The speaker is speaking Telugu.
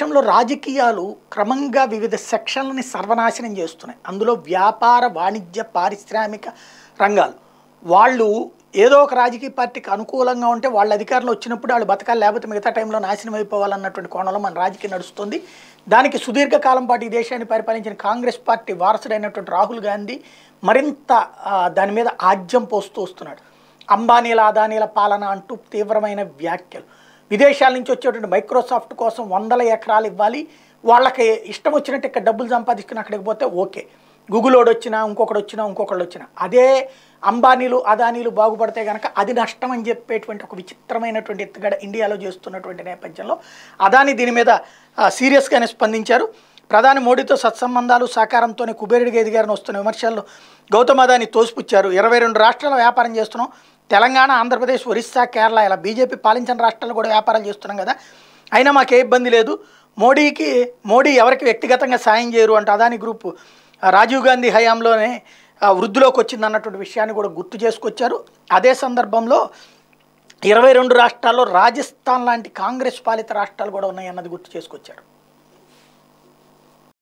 దేశంలో రాజకీయాలు క్రమంగా వివిధ సెక్షన్లని సర్వనాశనం చేస్తున్నాయి అందులో వ్యాపార వాణిజ్య పారిశ్రామిక రంగాలు వాళ్ళు ఏదో ఒక రాజకీయ పార్టీకి అనుకూలంగా ఉంటే వాళ్ళ అధికారంలో వచ్చినప్పుడు వాళ్ళు బతకాలి లేకపోతే మిగతా టైంలో నాశనం అయిపోవాలన్నటువంటి కోణంలో మన రాజకీయం నడుస్తుంది దానికి సుదీర్ఘకాలం పాటు ఈ దేశాన్ని పరిపాలించిన కాంగ్రెస్ పార్టీ వారసుడైనటువంటి రాహుల్ గాంధీ మరింత దాని మీద ఆజ్యం పోస్తూ వస్తున్నాడు అంబానీల అదానీల పాలన అంటూ తీవ్రమైన వ్యాఖ్యలు విదేశాల నుంచి వచ్చేటువంటి మైక్రోసాఫ్ట్ కోసం వందల ఎకరాలు ఇవ్వాలి వాళ్ళకి ఇష్టం వచ్చినట్టు ఇక్కడ డబ్బులు సంపాదించుకుని అక్కడికి పోతే ఓకే గూగుల్లోడు వచ్చినా ఇంకొకడు వచ్చినా ఇంకొకళ్ళు వచ్చినా అదే అంబానీలు అదానీలు బాగుపడితే కనుక అది నష్టం అని చెప్పేటువంటి ఒక విచిత్రమైనటువంటి ఎత్తుగడ ఇండియాలో చేస్తున్నటువంటి నేపథ్యంలో అదాని దీని మీద సీరియస్గానే స్పందించారు ప్రధాని మోడీతో సత్సంబంధాలు సహకారంతోనే కుబేరుడిగా ఎదిగారని వస్తున్న విమర్శల్లో గౌతమ్ అదాని తోసిపుచ్చారు ఇరవై రెండు రాష్ట్రాల వ్యాపారం చేస్తున్నాం తెలంగాణ ఆంధ్రప్రదేశ్ ఒరిస్సా కేరళ ఇలా బీజేపీ పాలించిన రాష్ట్రాలు కూడా వ్యాపారాలు చేస్తున్నాం కదా అయినా మాకే ఇబ్బంది లేదు మోడీకి మోడీ ఎవరికి వ్యక్తిగతంగా సాయం చేయరు అంటే అదాని గ్రూప్ రాజీవ్ గాంధీ హయాంలోనే వృద్ధిలోకి వచ్చింది అన్నటువంటి విషయాన్ని కూడా గుర్తు చేసుకొచ్చారు అదే సందర్భంలో ఇరవై రెండు రాష్ట్రాల్లో రాజస్థాన్ లాంటి కాంగ్రెస్ పాలిత రాష్ట్రాలు కూడా ఉన్నాయన్నది గుర్తు చేసుకొచ్చారు